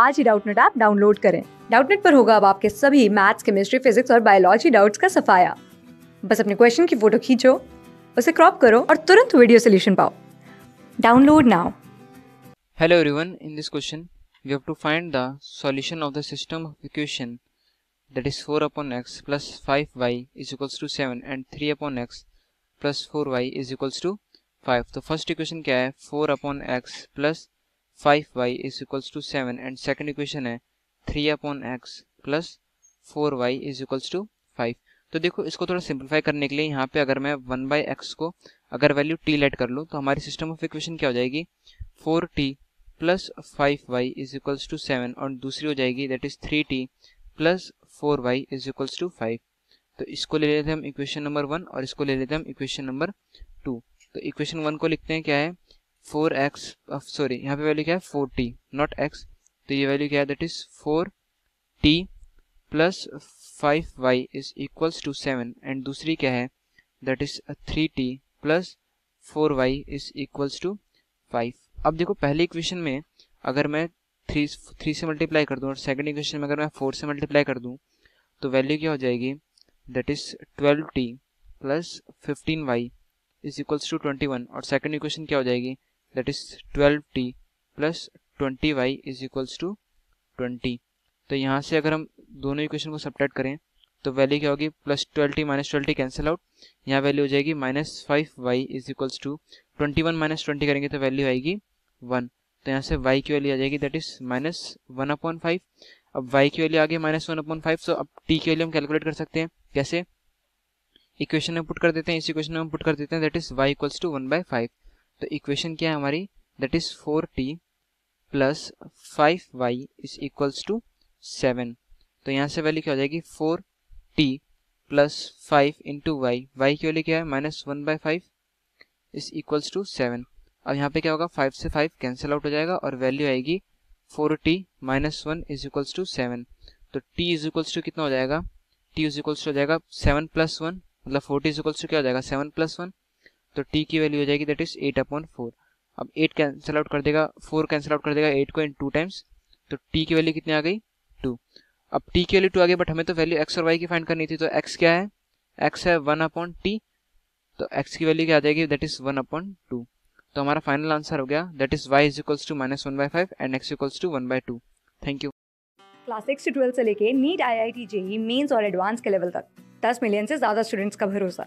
आज ही Doubtnet app download करें डाउटनेट पर होगा अब आपके सभी मैथ्स केमिस्ट्री फिजिक्स और बायोलॉजी डाउट्स का सफाया बस अपने क्वेश्चन की फोटो खींचो उसे क्रॉप करो और तुरंत वीडियो सोल्यूशन पाओ download now hello everyone in this question we have to find the solution of the system of equation that is 4 upon x plus 5y is equals to 7 and 3 upon x plus 4y is equals to 5 तो first equation क्या है 4 upon x plus five y is equals to seven and second equation है three upon x plus four y is equals to five तो देखो इसको थोड़ा simplify करने के लिए यहाँ पे अगर मैं वन बाई एक्स को अगर वैल्यू टी लेट कर लूँ तो हमारी सिस्टम ऑफ इक्वेशन क्या हो जाएगी four t plus five y is equals to seven और दूसरी हो जाएगी that is three t plus four y is equals to five तो इसको ले लेते हैं हम इक्वेशन नंबर वन और इसको ले लेते हैं हम इक्वेशन नंबर टू तो इक्वेशन वन को लिखते हैं क्या है फोर एक्स सॉरी यहाँ पे वैल्यू क्या है फोर टी नॉट एक्स तो ये वैल्यू क्या है that is four t plus five y is equals to seven and दूसरी क्या है that is three t plus four y is equals to five अब देखो पहले इक्वेशन में अगर मैं थ्री थ्री से मल्टीप्लाई कर दूँ और सेकेंड इक्वेशन में अगर मैं फोर से मल्टीप्लाई कर दूँ तो वैल्यू क्या हो जाएगी that is twelve t plus fifteen y is equals to twenty one और सेकेंड इक्वेशन क्या हो जाएगी that is 12t plus 20y is equals to 20 तो यहाँ से अगर हम दोनों इक्वेशन को सब्ट्रैक्ट करें तो वैल्यू क्या होगी plus twelve t minus twelve t cancel out यहाँ वैल्यू हो जाएगी minus five y is equals to twenty one minus twenty करेंगे तो वैल्यू आएगी वन तो यहाँ से वाई की वैल्यू आ जाएगी that is minus one upon five अब वाई की वैल्यू आ गई minus one upon five so अब टी की वैल्यू हम कैलकुलेट कर सकते हैं कैसे इक्वेशन में पुट कर देते हैं इस इक्वेशन में हम पुट कर देते हैं that is y equals to one by five तो इक्वेशन क्या है हमारी that is four t plus five y is equals to seven तो यहाँ से वैल्यू क्या हो जाएगी four t plus five into y y की वैल्यू क्या है minus one by five is equals to seven अब यहाँ पे क्या होगा फाइव से फाइव कैंसिल आउट हो जाएगा और वैल्यू आएगी four t minus one is equals to seven तो टी इज इक्वल्स टू कितना हो जाएगा टी इज इक्वल्स टू हो जाएगा सेवन प्लस वन मतलब four t is equals to क्या हो जाएगा सेवन प्लस वन तो टी की वैल्यू हो जाएगी that is eight upon four अब एट कैंसिल आउट कर देगा फोर कैंसिल आउट कर देगा एट को इन टू टाइम्स तो टी की वैल्यू कितनी आ गई टू अब टी की वैल्यू टू आ गई बट हमें तो वैल्यू एक्स और वाई की फाइंड करनी थी तो एक्स क्या है एक्स है वन अपॉन टी तो एक्स की वैल्यू क्या आ जाएगी that is one upon two तो हमारा फाइनल आंसर हो गया that is y is equals to minus one by five and x equals to one by two thank you class six से ट्वेल्थ से लेके NEET I I T JEE mains और advance के level तक दस million से ज्यादा students का भरोसा